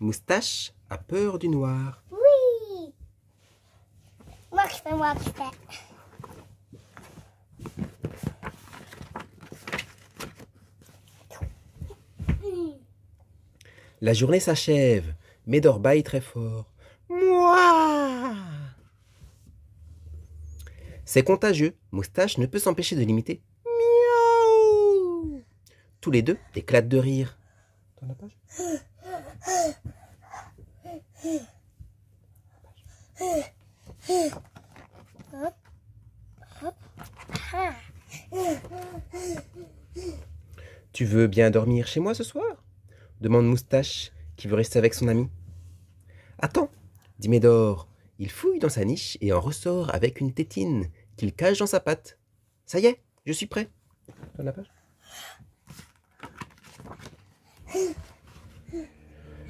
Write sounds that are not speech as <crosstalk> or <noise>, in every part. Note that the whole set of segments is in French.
Moustache a peur du noir. Oui Moi je fais, moi je fais. La journée s'achève. Médor baille très fort. Moi C'est contagieux. Moustache ne peut s'empêcher de l'imiter. Miaou Tous les deux éclatent de rire. Tu veux bien dormir chez moi ce soir demande Moustache, qui veut rester avec son ami. Attends, dit Médor. Il fouille dans sa niche et en ressort avec une tétine qu'il cache dans sa patte. Ça y est, je suis prêt.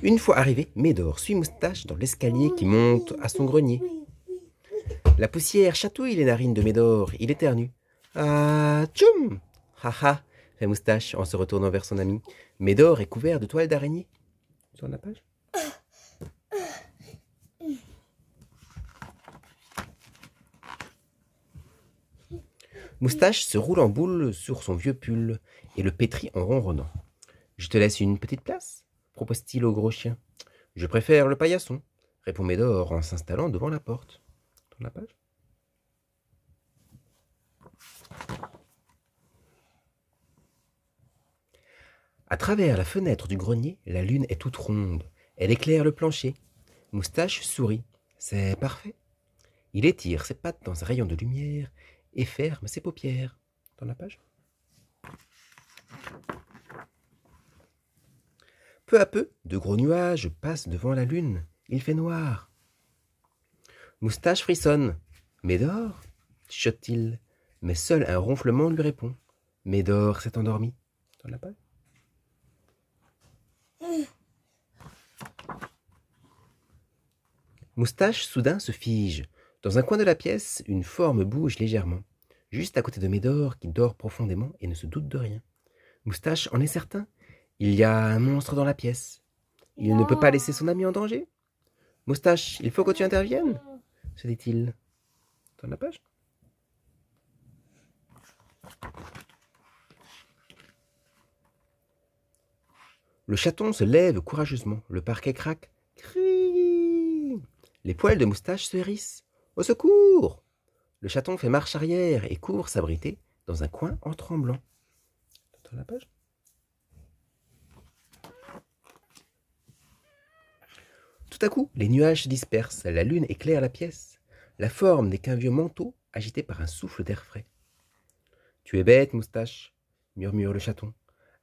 Une fois arrivé, Médor suit Moustache dans l'escalier qui monte à son grenier. La poussière chatouille les narines de Médor, il éternue. Ah, tchoum Ha ha fait Moustache en se retournant vers son ami. Médor est couvert de toiles d'araignée. Sur la page Moustache se roule en boule sur son vieux pull et le pétrit en ronronnant. Je te laisse une petite place propose-t-il au gros chien. Je préfère le paillasson, répond Médor en s'installant devant la porte. Dans la page. À travers la fenêtre du grenier, la lune est toute ronde. Elle éclaire le plancher. Moustache sourit. C'est parfait. Il étire ses pattes dans un rayon de lumière et ferme ses paupières. Dans la page. Peu à peu, de gros nuages passent devant la lune. Il fait noir. Moustache frissonne. Médor chuchote-t-il. Mais seul un ronflement lui répond. Médor s'est endormi. Dans la Moustache soudain se fige. Dans un coin de la pièce, une forme bouge légèrement, juste à côté de Médor qui dort profondément et ne se doute de rien. Moustache en est certain. Il y a un monstre dans la pièce. Il ne peut pas laisser son ami en danger. Moustache, il faut que tu interviennes, se dit-il. Tourne la page. Le chaton se lève courageusement. Le parquet craque. Cri. Les poils de moustache se hérissent. Au secours Le chaton fait marche arrière et court s'abriter dans un coin en tremblant. Tourne la page. Tout à coup, les nuages se dispersent, la lune éclaire la pièce. La forme n'est qu'un vieux manteau agité par un souffle d'air frais. Tu es bête, moustache, murmure le chaton.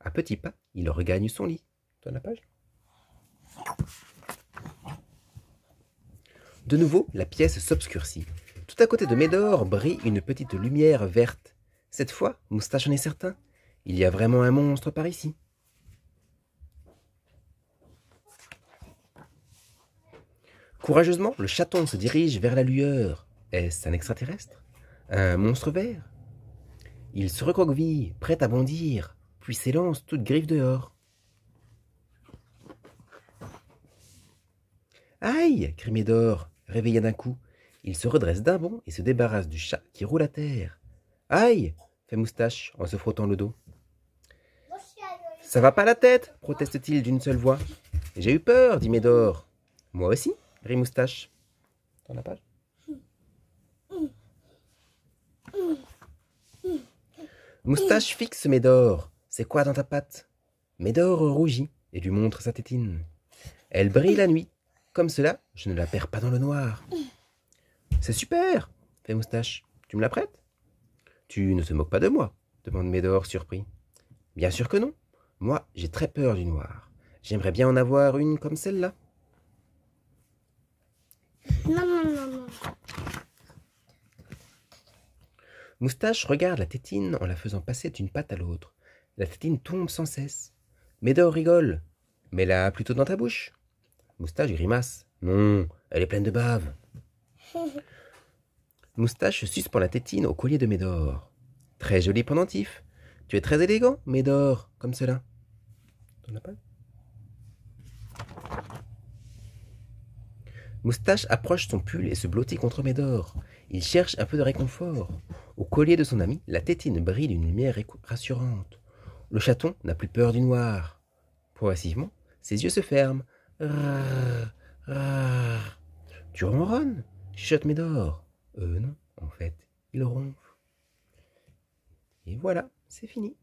À petits pas, il regagne son lit. Dans la page De nouveau, la pièce s'obscurcit. Tout à côté de Médor brille une petite lumière verte. Cette fois, Moustache en est certain. Il y a vraiment un monstre par ici. Courageusement, le chaton se dirige vers la lueur. Est-ce un extraterrestre Un monstre vert Il se recroqueville, prêt à bondir, puis s'élance toute griffe dehors. Aïe crie Médor, réveillé d'un coup. Il se redresse d'un bond et se débarrasse du chat qui roule à terre. Aïe fait Moustache en se frottant le dos. Ça va pas la tête proteste-t-il d'une seule voix. J'ai eu peur, dit Médor. Moi aussi, Moustache T'en as pas Moustache fixe Médor. C'est quoi dans ta patte Médor rougit et lui montre sa tétine. Elle brille la nuit. Comme cela, je ne la perds pas dans le noir. C'est super fait Moustache. Tu me la prêtes Tu ne se moques pas de moi demande Médor surpris. Bien sûr que non. Moi, j'ai très peur du noir. J'aimerais bien en avoir une comme celle-là. Moustache regarde la tétine en la faisant passer d'une patte à l'autre. La tétine tombe sans cesse. Médor rigole. Mets-la plutôt dans ta bouche. Moustache grimace. Non, elle est pleine de bave. <laughs> Moustache suspend la tétine au collier de Médor. Très joli pendentif. Tu es très élégant, Médor, comme cela. pas Moustache approche son pull et se blottit contre Médor. Il cherche un peu de réconfort. Au collier de son ami, la tétine brille d'une lumière rassurante. Le chaton n'a plus peur du noir. Progressivement, ses yeux se ferment. Tu ronronnes chuchote Médor. Euh non, en fait, il ronfle. Et voilà, c'est fini.